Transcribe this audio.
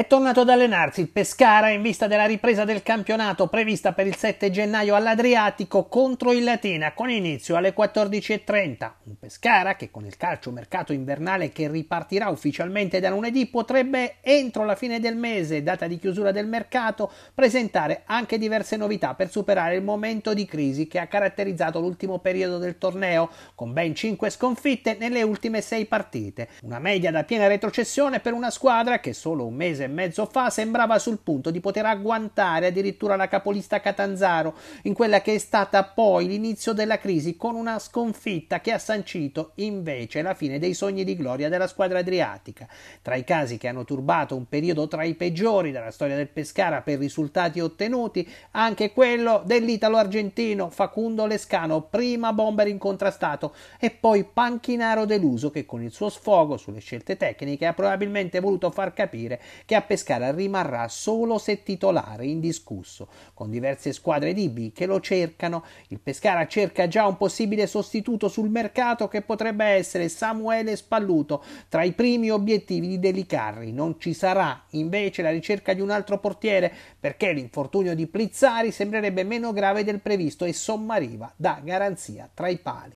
È tornato ad allenarsi il Pescara in vista della ripresa del campionato prevista per il 7 gennaio all'Adriatico contro il Latina con inizio alle 14.30. Un Pescara che con il calcio mercato invernale che ripartirà ufficialmente da lunedì potrebbe entro la fine del mese, data di chiusura del mercato, presentare anche diverse novità per superare il momento di crisi che ha caratterizzato l'ultimo periodo del torneo con ben 5 sconfitte nelle ultime 6 partite. Una media da piena retrocessione per una squadra che solo un mese mezzo fa sembrava sul punto di poter agguantare addirittura la capolista Catanzaro in quella che è stata poi l'inizio della crisi con una sconfitta che ha sancito invece la fine dei sogni di gloria della squadra adriatica. Tra i casi che hanno turbato un periodo tra i peggiori della storia del Pescara per risultati ottenuti, anche quello dell'italo-argentino Facundo Lescano, prima bomber incontrastato e poi panchinaro deluso che con il suo sfogo sulle scelte tecniche ha probabilmente voluto far capire che a Pescara rimarrà solo se titolare indiscusso, con diverse squadre di B che lo cercano. Il Pescara cerca già un possibile sostituto sul mercato che potrebbe essere Samuele Spalluto, tra i primi obiettivi di Delicarri. Non ci sarà invece la ricerca di un altro portiere perché l'infortunio di Plizzari sembrerebbe meno grave del previsto e Sommariva da garanzia tra i pali.